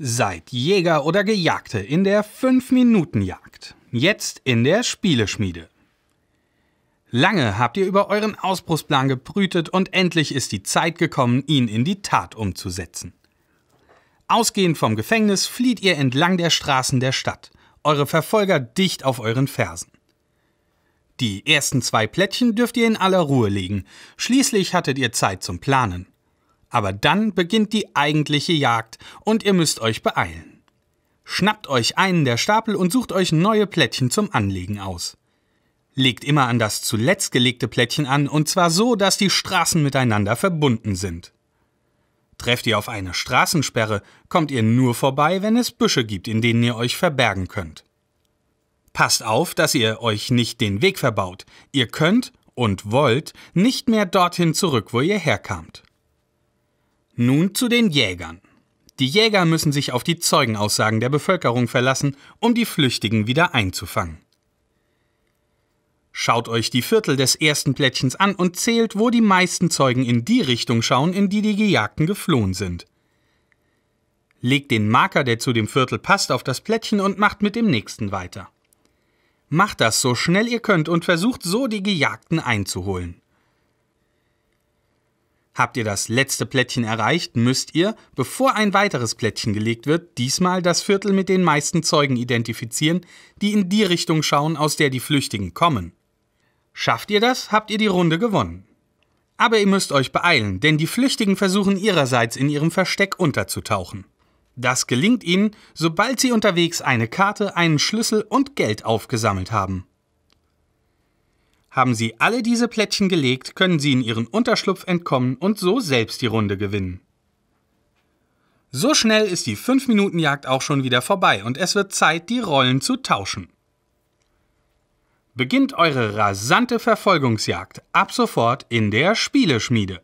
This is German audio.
Seid Jäger oder Gejagte in der 5-Minuten-Jagd. Jetzt in der Spieleschmiede. Lange habt ihr über euren Ausbruchsplan gebrütet und endlich ist die Zeit gekommen, ihn in die Tat umzusetzen. Ausgehend vom Gefängnis flieht ihr entlang der Straßen der Stadt, eure Verfolger dicht auf euren Fersen. Die ersten zwei Plättchen dürft ihr in aller Ruhe legen, schließlich hattet ihr Zeit zum Planen. Aber dann beginnt die eigentliche Jagd und ihr müsst euch beeilen. Schnappt euch einen der Stapel und sucht euch neue Plättchen zum Anlegen aus. Legt immer an das zuletzt gelegte Plättchen an und zwar so, dass die Straßen miteinander verbunden sind. Trefft ihr auf eine Straßensperre, kommt ihr nur vorbei, wenn es Büsche gibt, in denen ihr euch verbergen könnt. Passt auf, dass ihr euch nicht den Weg verbaut. Ihr könnt und wollt nicht mehr dorthin zurück, wo ihr herkamt. Nun zu den Jägern. Die Jäger müssen sich auf die Zeugenaussagen der Bevölkerung verlassen, um die Flüchtigen wieder einzufangen. Schaut euch die Viertel des ersten Plättchens an und zählt, wo die meisten Zeugen in die Richtung schauen, in die die Gejagten geflohen sind. Legt den Marker, der zu dem Viertel passt, auf das Plättchen und macht mit dem nächsten weiter. Macht das so schnell ihr könnt und versucht so die Gejagten einzuholen. Habt ihr das letzte Plättchen erreicht, müsst ihr, bevor ein weiteres Plättchen gelegt wird, diesmal das Viertel mit den meisten Zeugen identifizieren, die in die Richtung schauen, aus der die Flüchtigen kommen. Schafft ihr das, habt ihr die Runde gewonnen. Aber ihr müsst euch beeilen, denn die Flüchtigen versuchen ihrerseits in ihrem Versteck unterzutauchen. Das gelingt ihnen, sobald sie unterwegs eine Karte, einen Schlüssel und Geld aufgesammelt haben. Haben Sie alle diese Plättchen gelegt, können Sie in Ihren Unterschlupf entkommen und so selbst die Runde gewinnen. So schnell ist die 5-Minuten-Jagd auch schon wieder vorbei und es wird Zeit, die Rollen zu tauschen. Beginnt eure rasante Verfolgungsjagd ab sofort in der Spieleschmiede.